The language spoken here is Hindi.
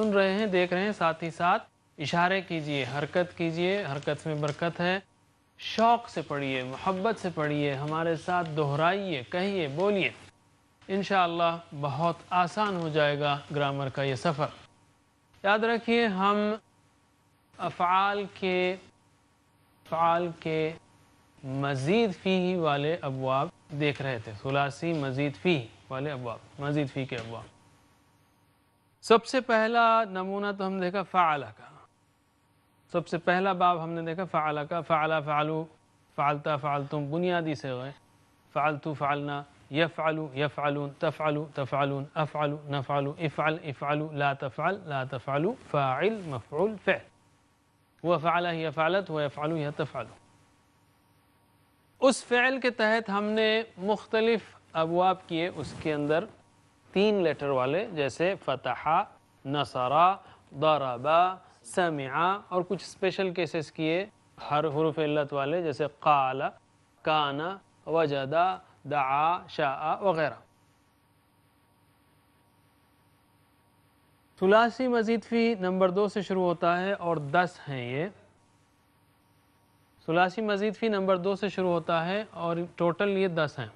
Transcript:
सुन रहे हैं देख रहे हैं साथ ही साथ इशारे कीजिए हरकत कीजिए हरकत में बरकत है शौक़ से पढ़िए मोहब्बत से पढ़िए हमारे साथ दोहराइए कहिए बोलिए इन बहुत आसान हो जाएगा ग्रामर का ये सफ़र याद रखिए हम अफ़ाल के फ़ाल के मज़ीद फ़ी वाले अबवाब देख रहे थे सुलासी मज़ीद फ़ी वाले अबवाब मज़ीद फ़ी के अबवाब सबसे पहला नमूना तो हम देखा फ़ाला का सबसे पहला बाब हमने देखा फ़ाला का फ़ाला फ़ालू फ़ालता फ़ालतुम बुनियादी से गए फ़ालतू फ़ालना फ़ालू यह फ़ालू तफ़ालू तफ़ालून अफ़ालू नफ़ालू इफ़ाल इफ़ालू ला तफ़ाल ला तफ़ालू फ़ाइल मफ़ूल फ़ैल वह फ़ाला यह फ़ालत व फ़ालू यह तफ़ालू उस फ़ैल के तहत हमने मुख्तलिफ़ अबवाब किए उसके अंदर तीन लेटर वाले जैसे फतहा नसरा दराबा समिया और कुछ स्पेशल केसेस किए हर हरूफ वाले जैसे काला काना वजदा दा शाह वगैरह सुलासी मजीद फ़ी नंबर दो से शुरू होता है और दस हैं ये सुलासी मजीद फ़ी नंबर दो से शुरू होता है और टोटल ये दस हैं